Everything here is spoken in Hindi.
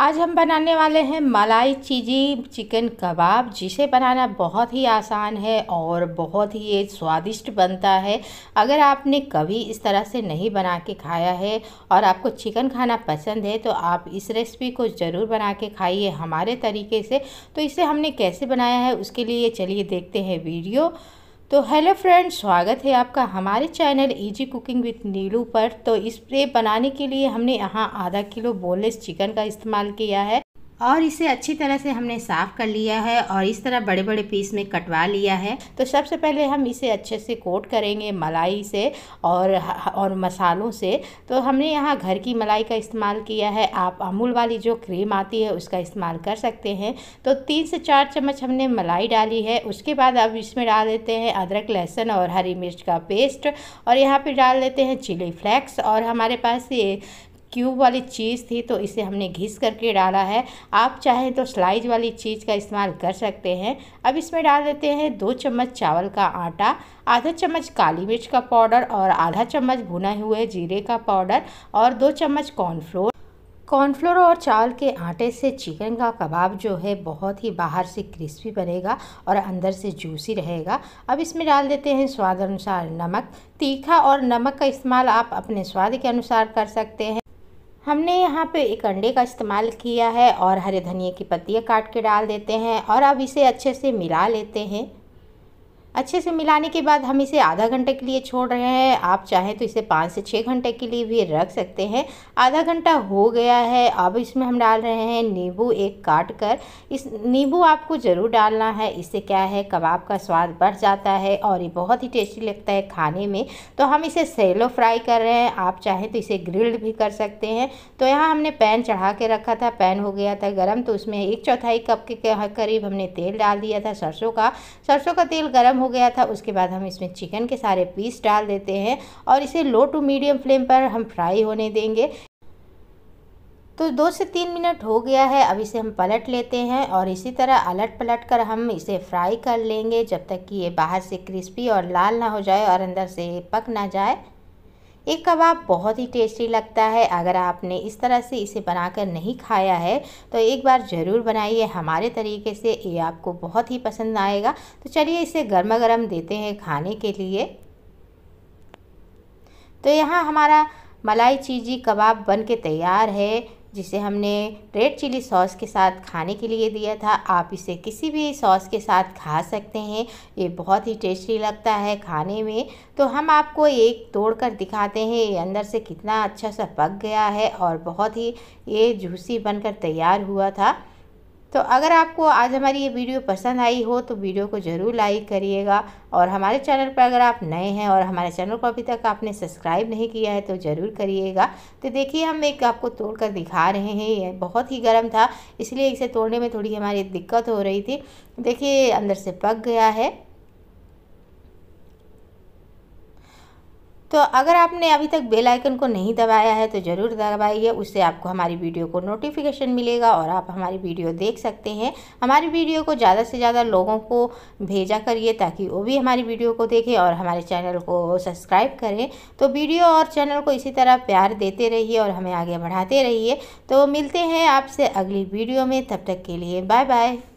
आज हम बनाने वाले हैं मलाई चीज़ी चिकन कबाब जिसे बनाना बहुत ही आसान है और बहुत ही ये स्वादिष्ट बनता है अगर आपने कभी इस तरह से नहीं बना के खाया है और आपको चिकन खाना पसंद है तो आप इस रेसिपी को ज़रूर बना के खाइए हमारे तरीके से तो इसे हमने कैसे बनाया है उसके लिए चलिए देखते हैं वीडियो तो हेलो फ्रेंड्स स्वागत है आपका हमारे channel easy cooking with Neelu पर तो इस स्प्रे बनाने के लिए हमने यहाँ आधा किलो बोनलेस चिकन का इस्तेमाल किया है और इसे अच्छी तरह से हमने साफ़ कर लिया है और इस तरह बड़े बड़े पीस में कटवा लिया है तो सबसे पहले हम इसे अच्छे से कोट करेंगे मलाई से और और मसालों से तो हमने यहाँ घर की मलाई का इस्तेमाल किया है आप अमूल वाली जो क्रीम आती है उसका इस्तेमाल कर सकते हैं तो तीन से चार चम्मच हमने मलाई डाली है उसके बाद अब इसमें डाल देते हैं अदरक लहसुन और हरी मिर्च का पेस्ट और यहाँ पर डाल देते हैं चिली फ्लैक्स और हमारे पास ये क्यूब वाली चीज़ थी तो इसे हमने घिस करके डाला है आप चाहें तो स्लाइज वाली चीज़ का इस्तेमाल कर सकते हैं अब इसमें डाल देते हैं दो चम्मच चावल का आटा आधा चम्मच काली मिर्च का पाउडर और आधा चम्मच भुने हुए जीरे का पाउडर और दो चम्मच कॉर्नफ्लोर कॉर्नफ्लोर और चावल के आटे से चिकन का कबाब जो है बहुत ही बाहर से क्रिस्पी बनेगा और अंदर से जूसी रहेगा अब इसमें डाल देते हैं स्वाद अनुसार नमक तीखा और नमक का इस्तेमाल आप अपने स्वाद के अनुसार कर सकते हैं हमने यहाँ पे एक अंडे का इस्तेमाल किया है और हरे धनिए की पत्तियाँ काट के डाल देते हैं और अब इसे अच्छे से मिला लेते हैं अच्छे से मिलाने के बाद हम इसे आधा घंटे के लिए छोड़ रहे हैं आप चाहें तो इसे पाँच से छः घंटे के लिए भी रख सकते हैं आधा घंटा हो गया है अब इसमें हम डाल रहे हैं नींबू एक काट कर इस नींबू आपको ज़रूर डालना है इससे क्या है कबाब का स्वाद बढ़ जाता है और ये बहुत ही टेस्टी लगता है खाने में तो हम इसे सैलो फ्राई कर रहे हैं आप चाहें तो इसे ग्रिल्ड भी कर सकते हैं तो यहाँ हमने पैन चढ़ा के रखा था पैन हो गया था गर्म तो उसमें एक चौथाई कप के करीब हमने तेल डाल दिया था सरसों का सरसों का तेल गर्म हो गया था उसके बाद हम इसमें चिकन के सारे पीस डाल देते हैं और इसे लो टू मीडियम फ्लेम पर हम फ्राई होने देंगे तो दो से तीन मिनट हो गया है अब इसे हम पलट लेते हैं और इसी तरह अलट पलट कर हम इसे फ्राई कर लेंगे जब तक कि ये बाहर से क्रिस्पी और लाल ना हो जाए और अंदर से पक ना जाए ये कबाब बहुत ही टेस्टी लगता है अगर आपने इस तरह से इसे बनाकर नहीं खाया है तो एक बार ज़रूर बनाइए हमारे तरीके से ये आपको बहुत ही पसंद आएगा तो चलिए इसे गर्मा गर्म देते हैं खाने के लिए तो यहाँ हमारा मलाई चीज़ी कबाब बन के तैयार है जिसे हमने रेड चिली सॉस के साथ खाने के लिए दिया था आप इसे किसी भी सॉस के साथ खा सकते हैं ये बहुत ही टेस्टी लगता है खाने में तो हम आपको एक तोड़ कर दिखाते हैं ये अंदर से कितना अच्छा सा पक गया है और बहुत ही ये जूसी बनकर तैयार हुआ था तो अगर आपको आज हमारी ये वीडियो पसंद आई हो तो वीडियो को ज़रूर लाइक करिएगा और हमारे चैनल पर अगर आप नए हैं और हमारे चैनल को अभी तक आपने सब्सक्राइब नहीं किया है तो ज़रूर करिएगा तो देखिए हम एक आपको तोड़ कर दिखा रहे हैं ये बहुत ही गर्म था इसलिए इसे तोड़ने में थोड़ी हमारी दिक्कत हो रही थी देखिए अंदर से पक गया है तो अगर आपने अभी तक बेल आइकन को नहीं दबाया है तो ज़रूर दबाइए उससे आपको हमारी वीडियो को नोटिफिकेशन मिलेगा और आप हमारी वीडियो देख सकते हैं हमारी वीडियो को ज़्यादा से ज़्यादा लोगों को भेजा करिए ताकि वो भी हमारी वीडियो को देखें और हमारे चैनल को सब्सक्राइब करें तो वीडियो और चैनल को इसी तरह प्यार देते रहिए और हमें आगे बढ़ाते रहिए तो मिलते हैं आपसे अगली वीडियो में तब तक के लिए बाय बाय